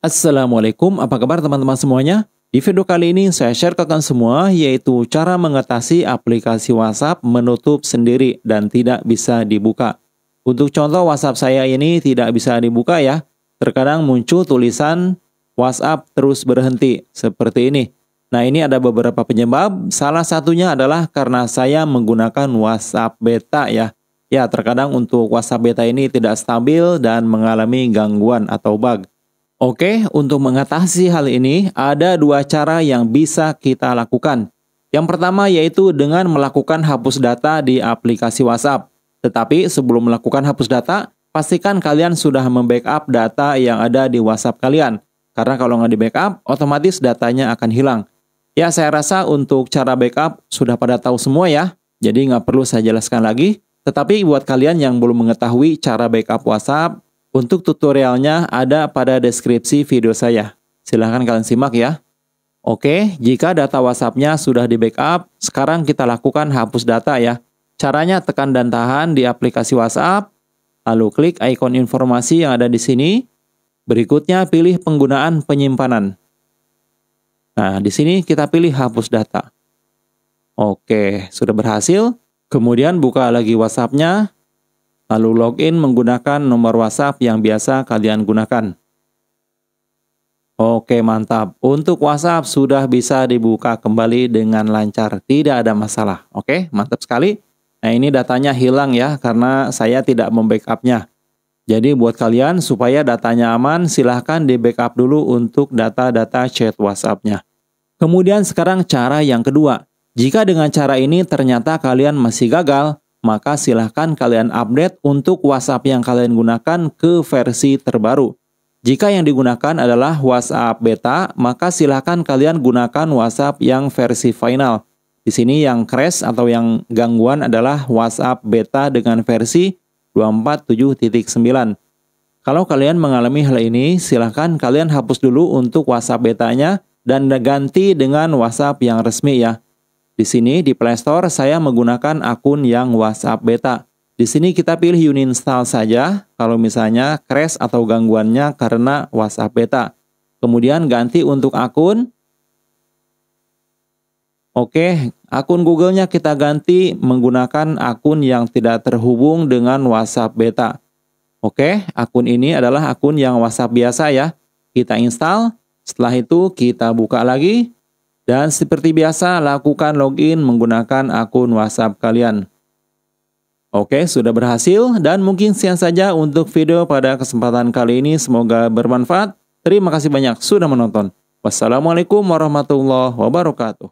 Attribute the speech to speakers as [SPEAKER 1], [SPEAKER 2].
[SPEAKER 1] Assalamualaikum, apa kabar teman-teman semuanya? Di video kali ini saya share ke kalian semua yaitu cara mengatasi aplikasi WhatsApp menutup sendiri dan tidak bisa dibuka. Untuk contoh WhatsApp saya ini tidak bisa dibuka ya. Terkadang muncul tulisan WhatsApp terus berhenti seperti ini. Nah ini ada beberapa penyebab, salah satunya adalah karena saya menggunakan WhatsApp beta ya. Ya terkadang untuk WhatsApp beta ini tidak stabil dan mengalami gangguan atau bug. Oke, untuk mengatasi hal ini ada dua cara yang bisa kita lakukan. Yang pertama yaitu dengan melakukan hapus data di aplikasi WhatsApp. Tetapi sebelum melakukan hapus data, pastikan kalian sudah membackup data yang ada di WhatsApp kalian. Karena kalau nggak di-backup, otomatis datanya akan hilang. Ya, saya rasa untuk cara backup sudah pada tahu semua ya, jadi nggak perlu saya jelaskan lagi. Tetapi buat kalian yang belum mengetahui cara backup WhatsApp, untuk tutorialnya ada pada deskripsi video saya. Silahkan kalian simak ya. Oke, jika data WhatsApp-nya sudah di backup, sekarang kita lakukan hapus data ya. Caranya tekan dan tahan di aplikasi WhatsApp, lalu klik ikon informasi yang ada di sini. Berikutnya pilih penggunaan penyimpanan. Nah, di sini kita pilih hapus data. Oke, sudah berhasil. Kemudian buka lagi WhatsApp-nya, lalu login menggunakan nomor WhatsApp yang biasa kalian gunakan. Oke, mantap. Untuk WhatsApp sudah bisa dibuka kembali dengan lancar, tidak ada masalah. Oke, mantap sekali. Nah, ini datanya hilang ya karena saya tidak membackupnya. Jadi buat kalian supaya datanya aman, silahkan di backup dulu untuk data-data chat WhatsApp-nya. Kemudian sekarang cara yang kedua. Jika dengan cara ini ternyata kalian masih gagal, maka silahkan kalian update untuk WhatsApp yang kalian gunakan ke versi terbaru. Jika yang digunakan adalah WhatsApp beta, maka silahkan kalian gunakan WhatsApp yang versi final. Di sini yang crash atau yang gangguan adalah WhatsApp beta dengan versi 247.9. Kalau kalian mengalami hal ini, silahkan kalian hapus dulu untuk WhatsApp betanya dan ganti dengan WhatsApp yang resmi ya. Di sini di Play Store saya menggunakan akun yang WhatsApp beta. Di sini kita pilih uninstall saja kalau misalnya crash atau gangguannya karena WhatsApp beta. Kemudian ganti untuk akun. Oke, akun Google-nya kita ganti menggunakan akun yang tidak terhubung dengan WhatsApp beta. Oke, akun ini adalah akun yang WhatsApp biasa ya. Kita install, setelah itu kita buka lagi. Dan seperti biasa, lakukan login menggunakan akun WhatsApp kalian. Oke, sudah berhasil dan mungkin sekian saja untuk video pada kesempatan kali ini. Semoga bermanfaat. Terima kasih banyak sudah menonton. Wassalamualaikum warahmatullahi wabarakatuh.